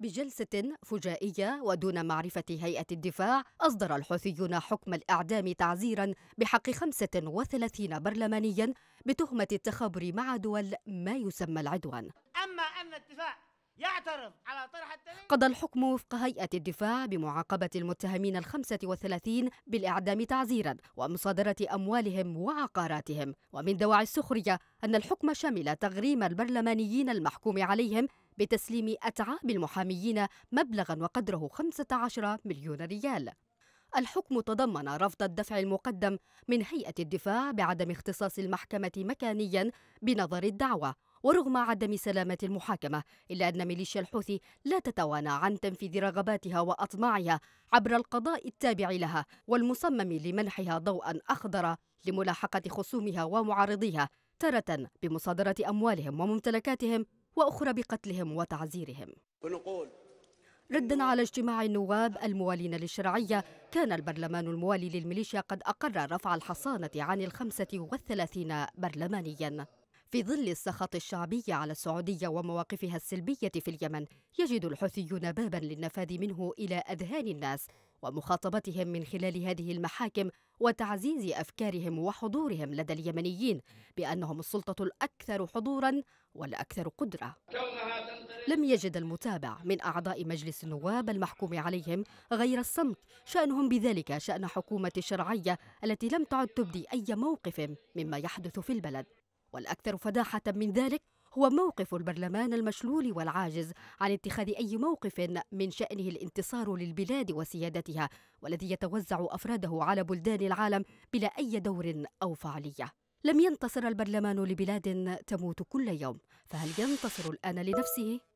بجلسة فجائية ودون معرفة هيئة الدفاع أصدر الحوثيون حكم الإعدام تعزيرا بحق 35 برلمانيا بتهمة التخابر مع دول ما يسمى العدوان أما أن الدفاع يعترف على طرح التنين قضى الحكم وفق هيئة الدفاع بمعاقبة المتهمين الخمسة وثلاثين بالإعدام تعزيرا ومصادرة أموالهم وعقاراتهم ومن دواعي السخرية أن الحكم شمل تغريم البرلمانيين المحكوم عليهم بتسليم أتعاب المحاميين مبلغا وقدره 15 مليون ريال الحكم تضمن رفض الدفع المقدم من هيئة الدفاع بعدم اختصاص المحكمة مكانيا بنظر الدعوة ورغم عدم سلامة المحاكمة إلا أن ميليشيا الحوثي لا تتوانى عن تنفيذ رغباتها وأطماعها عبر القضاء التابع لها والمصمم لمنحها ضوءا أخضر لملاحقة خصومها ومعارضيها تارة بمصادرة أموالهم وممتلكاتهم وأخرى بقتلهم وتعزيرهم ونقول ردا على اجتماع النواب الموالين للشرعية كان البرلمان الموالي للميليشيا قد أقر رفع الحصانة عن الخمسة والثلاثين برلمانيا في ظل السخط الشعبي على السعودية ومواقفها السلبية في اليمن يجد الحوثيون بابا للنفاذ منه إلى أذهان الناس ومخاطبتهم من خلال هذه المحاكم وتعزيز افكارهم وحضورهم لدى اليمنيين بانهم السلطه الاكثر حضورا والاكثر قدره. لم يجد المتابع من اعضاء مجلس النواب المحكوم عليهم غير الصمت، شانهم بذلك شان حكومه الشرعيه التي لم تعد تبدي اي موقف مما يحدث في البلد. والاكثر فداحه من ذلك هو موقف البرلمان المشلول والعاجز عن اتخاذ أي موقف من شأنه الانتصار للبلاد وسيادتها والذي يتوزع أفراده على بلدان العالم بلا أي دور أو فعالية لم ينتصر البرلمان لبلاد تموت كل يوم فهل ينتصر الآن لنفسه؟